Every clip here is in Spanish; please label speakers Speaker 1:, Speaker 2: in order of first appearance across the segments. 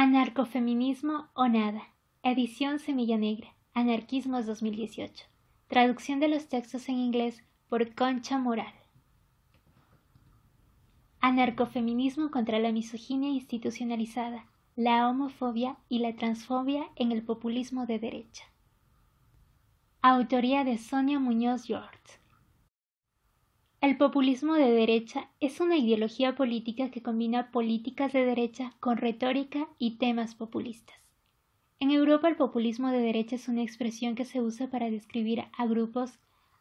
Speaker 1: Anarcofeminismo o nada. Edición Semilla Negra. Anarquismos 2018. Traducción de los textos en inglés por Concha Moral. Anarcofeminismo contra la misoginia institucionalizada, la homofobia y la transfobia en el populismo de derecha. Autoría de Sonia Muñoz Yortz. El populismo de derecha es una ideología política que combina políticas de derecha con retórica y temas populistas. En Europa el populismo de derecha es una expresión que se usa para describir a grupos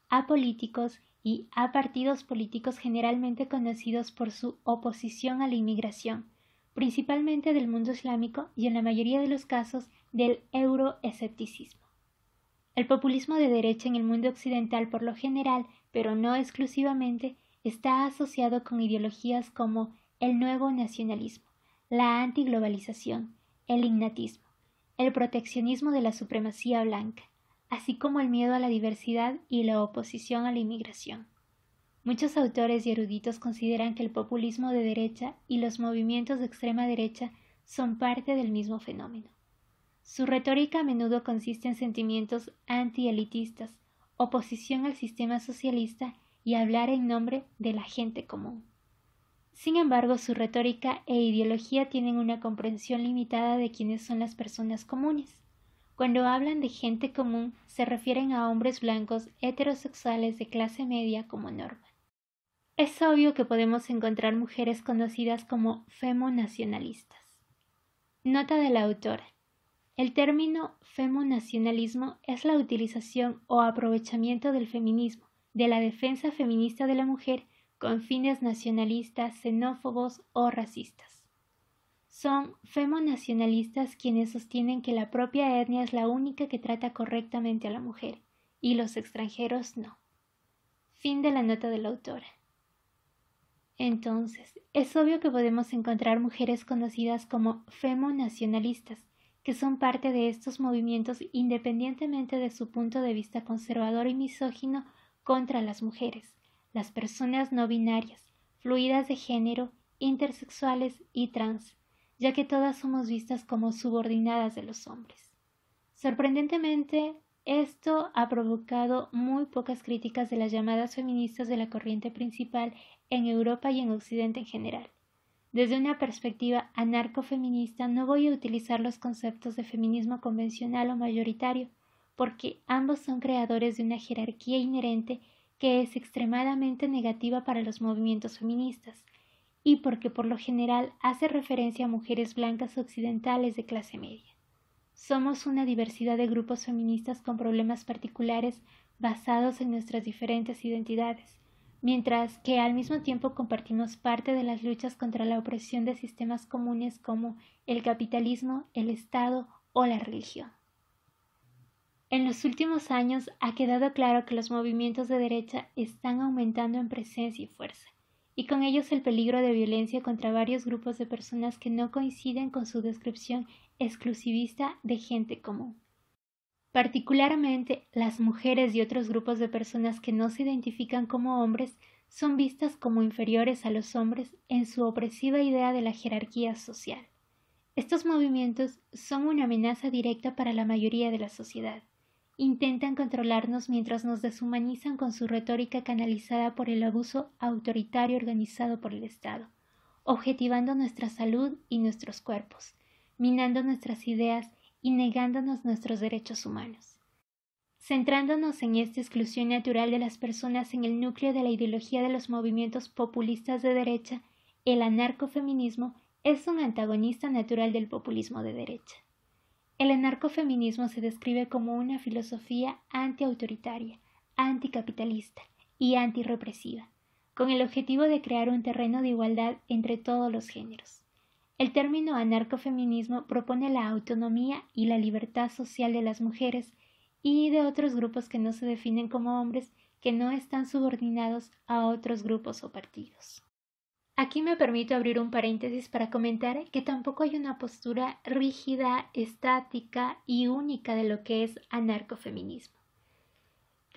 Speaker 1: a políticos y a partidos políticos generalmente conocidos por su oposición a la inmigración, principalmente del mundo islámico y en la mayoría de los casos del euroescepticismo. El populismo de derecha en el mundo occidental por lo general pero no exclusivamente, está asociado con ideologías como el nuevo nacionalismo, la antiglobalización, el ignatismo, el proteccionismo de la supremacía blanca, así como el miedo a la diversidad y la oposición a la inmigración. Muchos autores y eruditos consideran que el populismo de derecha y los movimientos de extrema derecha son parte del mismo fenómeno. Su retórica a menudo consiste en sentimientos antielitistas, oposición al sistema socialista y hablar en nombre de la gente común. Sin embargo, su retórica e ideología tienen una comprensión limitada de quiénes son las personas comunes. Cuando hablan de gente común, se refieren a hombres blancos heterosexuales de clase media como norma. Es obvio que podemos encontrar mujeres conocidas como femo nacionalistas. Nota de la autora. El término femonacionalismo es la utilización o aprovechamiento del feminismo, de la defensa feminista de la mujer con fines nacionalistas, xenófobos o racistas. Son femonacionalistas quienes sostienen que la propia etnia es la única que trata correctamente a la mujer y los extranjeros no. Fin de la nota de la autora. Entonces, es obvio que podemos encontrar mujeres conocidas como femonacionalistas, que son parte de estos movimientos independientemente de su punto de vista conservador y misógino contra las mujeres, las personas no binarias, fluidas de género, intersexuales y trans, ya que todas somos vistas como subordinadas de los hombres. Sorprendentemente, esto ha provocado muy pocas críticas de las llamadas feministas de la corriente principal en Europa y en Occidente en general. Desde una perspectiva anarcofeminista no voy a utilizar los conceptos de feminismo convencional o mayoritario, porque ambos son creadores de una jerarquía inherente que es extremadamente negativa para los movimientos feministas, y porque por lo general hace referencia a mujeres blancas occidentales de clase media. Somos una diversidad de grupos feministas con problemas particulares basados en nuestras diferentes identidades, mientras que al mismo tiempo compartimos parte de las luchas contra la opresión de sistemas comunes como el capitalismo, el Estado o la religión. En los últimos años ha quedado claro que los movimientos de derecha están aumentando en presencia y fuerza, y con ellos el peligro de violencia contra varios grupos de personas que no coinciden con su descripción exclusivista de gente común. Particularmente, las mujeres y otros grupos de personas que no se identifican como hombres son vistas como inferiores a los hombres en su opresiva idea de la jerarquía social. Estos movimientos son una amenaza directa para la mayoría de la sociedad. Intentan controlarnos mientras nos deshumanizan con su retórica canalizada por el abuso autoritario organizado por el Estado, objetivando nuestra salud y nuestros cuerpos, minando nuestras ideas y negándonos nuestros derechos humanos. Centrándonos en esta exclusión natural de las personas en el núcleo de la ideología de los movimientos populistas de derecha, el anarcofeminismo es un antagonista natural del populismo de derecha. El anarcofeminismo se describe como una filosofía antiautoritaria, anticapitalista y antirrepresiva, con el objetivo de crear un terreno de igualdad entre todos los géneros. El término anarcofeminismo propone la autonomía y la libertad social de las mujeres y de otros grupos que no se definen como hombres que no están subordinados a otros grupos o partidos. Aquí me permito abrir un paréntesis para comentar que tampoco hay una postura rígida, estática y única de lo que es anarcofeminismo.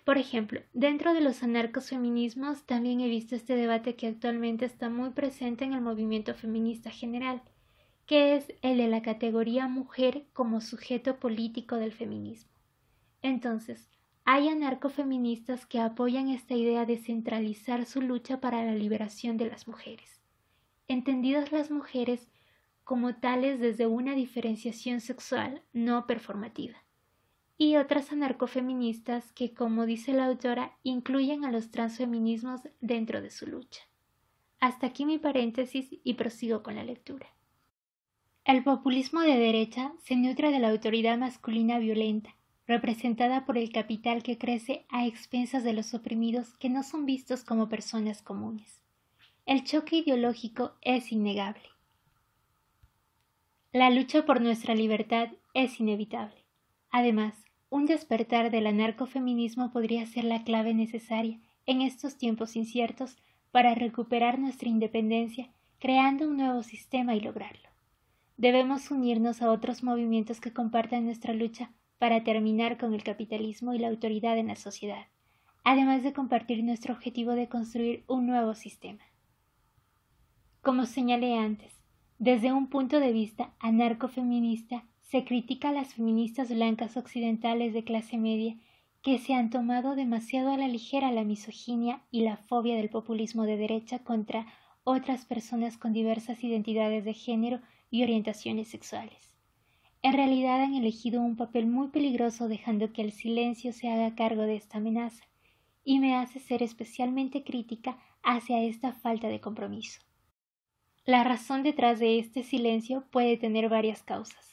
Speaker 1: Por ejemplo, dentro de los anarcofeminismos también he visto este debate que actualmente está muy presente en el movimiento feminista general, que es el de la categoría mujer como sujeto político del feminismo. Entonces, hay anarcofeministas que apoyan esta idea de centralizar su lucha para la liberación de las mujeres, entendidas las mujeres como tales desde una diferenciación sexual no performativa y otras anarcofeministas que, como dice la autora, incluyen a los transfeminismos dentro de su lucha. Hasta aquí mi paréntesis y prosigo con la lectura. El populismo de derecha se nutre de la autoridad masculina violenta, representada por el capital que crece a expensas de los oprimidos que no son vistos como personas comunes. El choque ideológico es innegable. La lucha por nuestra libertad es inevitable. Además, un despertar del anarcofeminismo podría ser la clave necesaria en estos tiempos inciertos para recuperar nuestra independencia, creando un nuevo sistema y lograrlo. Debemos unirnos a otros movimientos que compartan nuestra lucha para terminar con el capitalismo y la autoridad en la sociedad, además de compartir nuestro objetivo de construir un nuevo sistema. Como señalé antes, desde un punto de vista anarcofeminista, se critica a las feministas blancas occidentales de clase media que se han tomado demasiado a la ligera la misoginia y la fobia del populismo de derecha contra otras personas con diversas identidades de género y orientaciones sexuales. En realidad han elegido un papel muy peligroso dejando que el silencio se haga cargo de esta amenaza, y me hace ser especialmente crítica hacia esta falta de compromiso. La razón detrás de este silencio puede tener varias causas.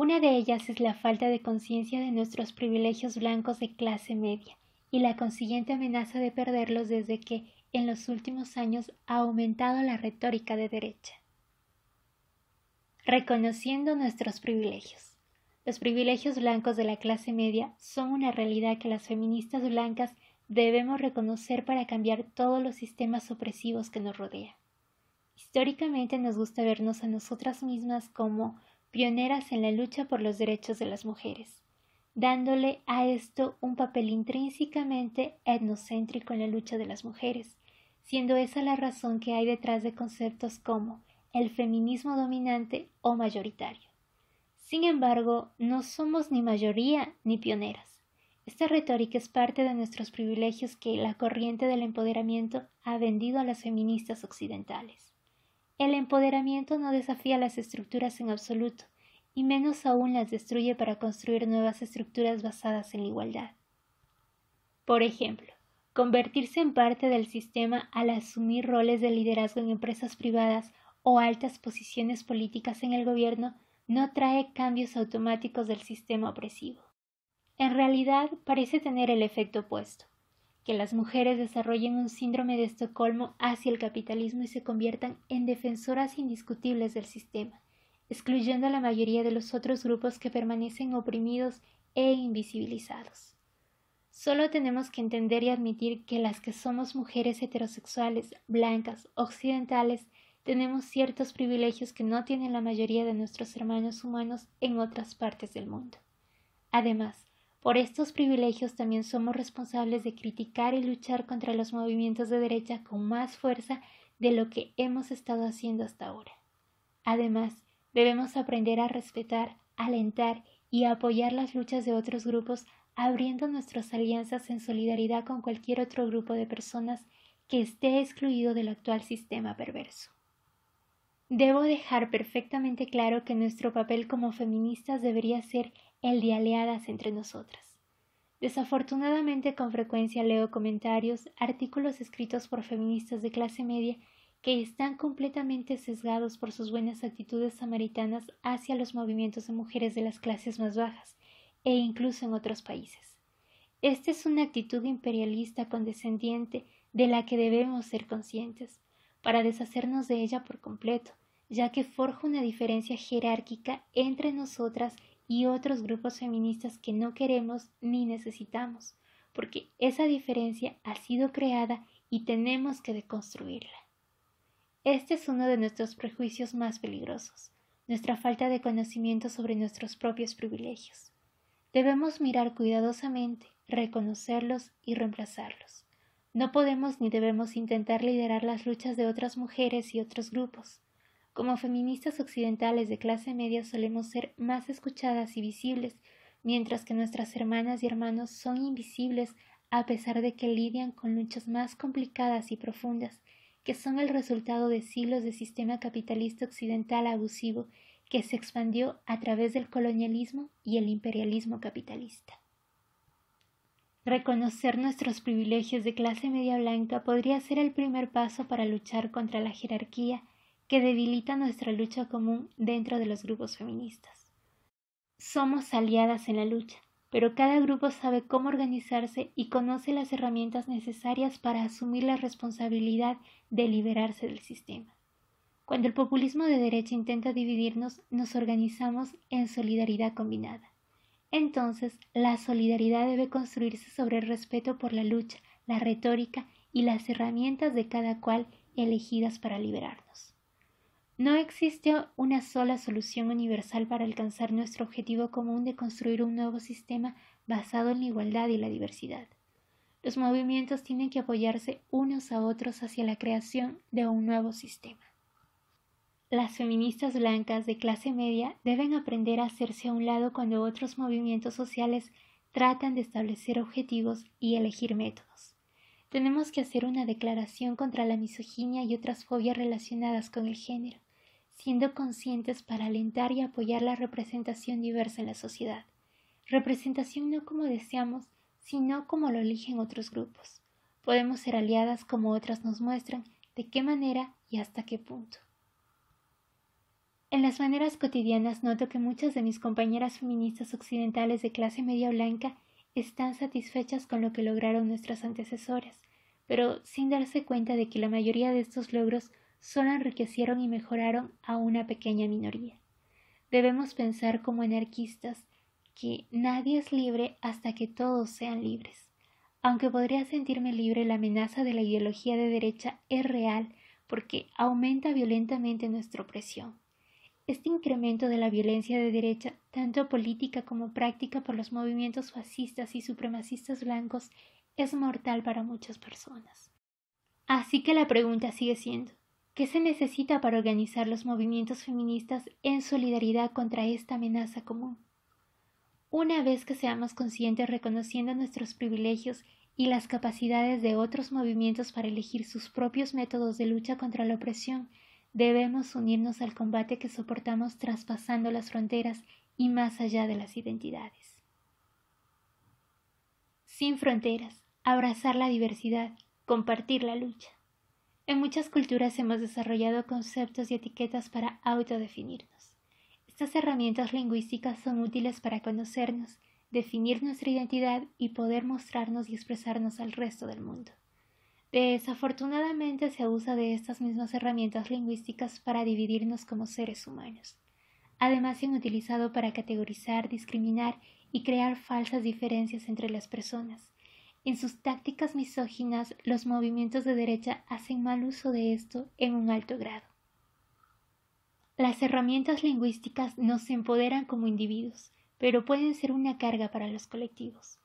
Speaker 1: Una de ellas es la falta de conciencia de nuestros privilegios blancos de clase media y la consiguiente amenaza de perderlos desde que en los últimos años ha aumentado la retórica de derecha. Reconociendo nuestros privilegios. Los privilegios blancos de la clase media son una realidad que las feministas blancas debemos reconocer para cambiar todos los sistemas opresivos que nos rodean. Históricamente nos gusta vernos a nosotras mismas como pioneras en la lucha por los derechos de las mujeres, dándole a esto un papel intrínsecamente etnocéntrico en la lucha de las mujeres, siendo esa la razón que hay detrás de conceptos como el feminismo dominante o mayoritario. Sin embargo, no somos ni mayoría ni pioneras. Esta retórica es parte de nuestros privilegios que la corriente del empoderamiento ha vendido a las feministas occidentales. El empoderamiento no desafía las estructuras en absoluto, y menos aún las destruye para construir nuevas estructuras basadas en la igualdad. Por ejemplo, convertirse en parte del sistema al asumir roles de liderazgo en empresas privadas o altas posiciones políticas en el gobierno no trae cambios automáticos del sistema opresivo. En realidad parece tener el efecto opuesto que las mujeres desarrollen un síndrome de Estocolmo hacia el capitalismo y se conviertan en defensoras indiscutibles del sistema, excluyendo a la mayoría de los otros grupos que permanecen oprimidos e invisibilizados. Solo tenemos que entender y admitir que las que somos mujeres heterosexuales, blancas, occidentales, tenemos ciertos privilegios que no tienen la mayoría de nuestros hermanos humanos en otras partes del mundo. Además, por estos privilegios también somos responsables de criticar y luchar contra los movimientos de derecha con más fuerza de lo que hemos estado haciendo hasta ahora. Además, debemos aprender a respetar, alentar y apoyar las luchas de otros grupos, abriendo nuestras alianzas en solidaridad con cualquier otro grupo de personas que esté excluido del actual sistema perverso. Debo dejar perfectamente claro que nuestro papel como feministas debería ser el de aliadas entre nosotras. Desafortunadamente con frecuencia leo comentarios, artículos escritos por feministas de clase media que están completamente sesgados por sus buenas actitudes samaritanas hacia los movimientos de mujeres de las clases más bajas, e incluso en otros países. Esta es una actitud imperialista condescendiente de la que debemos ser conscientes, para deshacernos de ella por completo, ya que forja una diferencia jerárquica entre nosotras y otros grupos feministas que no queremos ni necesitamos, porque esa diferencia ha sido creada y tenemos que deconstruirla. Este es uno de nuestros prejuicios más peligrosos, nuestra falta de conocimiento sobre nuestros propios privilegios. Debemos mirar cuidadosamente, reconocerlos y reemplazarlos. No podemos ni debemos intentar liderar las luchas de otras mujeres y otros grupos. Como feministas occidentales de clase media solemos ser más escuchadas y visibles, mientras que nuestras hermanas y hermanos son invisibles a pesar de que lidian con luchas más complicadas y profundas, que son el resultado de siglos de sistema capitalista occidental abusivo que se expandió a través del colonialismo y el imperialismo capitalista. Reconocer nuestros privilegios de clase media blanca podría ser el primer paso para luchar contra la jerarquía que debilita nuestra lucha común dentro de los grupos feministas. Somos aliadas en la lucha, pero cada grupo sabe cómo organizarse y conoce las herramientas necesarias para asumir la responsabilidad de liberarse del sistema. Cuando el populismo de derecha intenta dividirnos, nos organizamos en solidaridad combinada. Entonces, la solidaridad debe construirse sobre el respeto por la lucha, la retórica y las herramientas de cada cual elegidas para liberarnos. No existe una sola solución universal para alcanzar nuestro objetivo común de construir un nuevo sistema basado en la igualdad y la diversidad. Los movimientos tienen que apoyarse unos a otros hacia la creación de un nuevo sistema. Las feministas blancas de clase media deben aprender a hacerse a un lado cuando otros movimientos sociales tratan de establecer objetivos y elegir métodos. Tenemos que hacer una declaración contra la misoginia y otras fobias relacionadas con el género siendo conscientes para alentar y apoyar la representación diversa en la sociedad. Representación no como deseamos, sino como lo eligen otros grupos. Podemos ser aliadas como otras nos muestran, de qué manera y hasta qué punto. En las maneras cotidianas noto que muchas de mis compañeras feministas occidentales de clase media blanca están satisfechas con lo que lograron nuestras antecesoras, pero sin darse cuenta de que la mayoría de estos logros solo enriquecieron y mejoraron a una pequeña minoría. Debemos pensar como anarquistas que nadie es libre hasta que todos sean libres. Aunque podría sentirme libre, la amenaza de la ideología de derecha es real porque aumenta violentamente nuestra opresión. Este incremento de la violencia de derecha, tanto política como práctica por los movimientos fascistas y supremacistas blancos, es mortal para muchas personas. Así que la pregunta sigue siendo ¿Qué se necesita para organizar los movimientos feministas en solidaridad contra esta amenaza común? Una vez que seamos conscientes reconociendo nuestros privilegios y las capacidades de otros movimientos para elegir sus propios métodos de lucha contra la opresión, debemos unirnos al combate que soportamos traspasando las fronteras y más allá de las identidades. Sin fronteras, abrazar la diversidad, compartir la lucha. En muchas culturas hemos desarrollado conceptos y etiquetas para autodefinirnos. Estas herramientas lingüísticas son útiles para conocernos, definir nuestra identidad y poder mostrarnos y expresarnos al resto del mundo. Desafortunadamente se usa de estas mismas herramientas lingüísticas para dividirnos como seres humanos. Además se han utilizado para categorizar, discriminar y crear falsas diferencias entre las personas. En sus tácticas misóginas, los movimientos de derecha hacen mal uso de esto en un alto grado. Las herramientas lingüísticas nos empoderan como individuos, pero pueden ser una carga para los colectivos.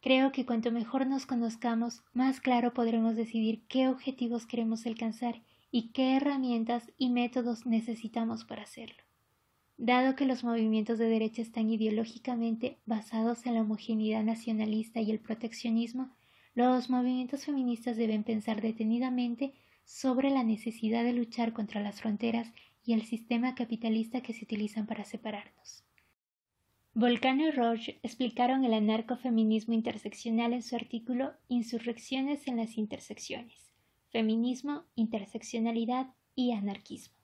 Speaker 1: Creo que cuanto mejor nos conozcamos, más claro podremos decidir qué objetivos queremos alcanzar y qué herramientas y métodos necesitamos para hacerlo. Dado que los movimientos de derecha están ideológicamente basados en la homogeneidad nacionalista y el proteccionismo, los movimientos feministas deben pensar detenidamente sobre la necesidad de luchar contra las fronteras y el sistema capitalista que se utilizan para separarnos. Volcano y Roche explicaron el anarcofeminismo interseccional en su artículo Insurrecciones en las intersecciones, feminismo, interseccionalidad y anarquismo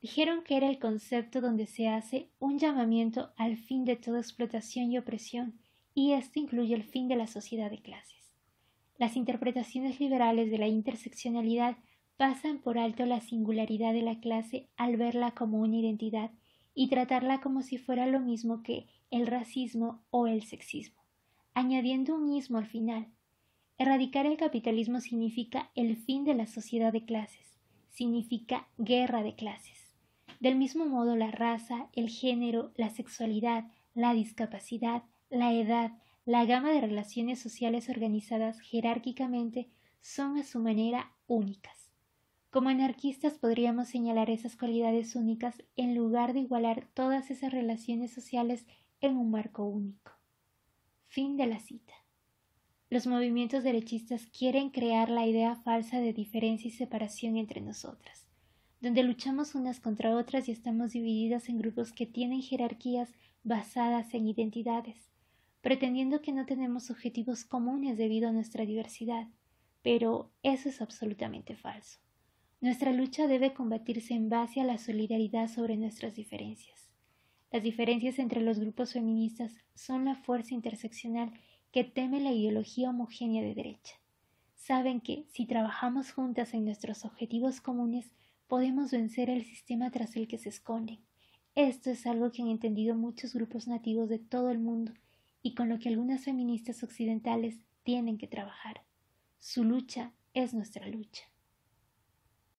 Speaker 1: dijeron que era el concepto donde se hace un llamamiento al fin de toda explotación y opresión, y esto incluye el fin de la sociedad de clases. Las interpretaciones liberales de la interseccionalidad pasan por alto la singularidad de la clase al verla como una identidad y tratarla como si fuera lo mismo que el racismo o el sexismo, añadiendo un ismo al final. Erradicar el capitalismo significa el fin de la sociedad de clases, significa guerra de clases. Del mismo modo, la raza, el género, la sexualidad, la discapacidad, la edad, la gama de relaciones sociales organizadas jerárquicamente son a su manera únicas. Como anarquistas podríamos señalar esas cualidades únicas en lugar de igualar todas esas relaciones sociales en un marco único. Fin de la cita. Los movimientos derechistas quieren crear la idea falsa de diferencia y separación entre nosotras donde luchamos unas contra otras y estamos divididas en grupos que tienen jerarquías basadas en identidades, pretendiendo que no tenemos objetivos comunes debido a nuestra diversidad. Pero eso es absolutamente falso. Nuestra lucha debe combatirse en base a la solidaridad sobre nuestras diferencias. Las diferencias entre los grupos feministas son la fuerza interseccional que teme la ideología homogénea de derecha. Saben que, si trabajamos juntas en nuestros objetivos comunes, podemos vencer el sistema tras el que se esconden. Esto es algo que han entendido muchos grupos nativos de todo el mundo y con lo que algunas feministas occidentales tienen que trabajar. Su lucha es nuestra lucha.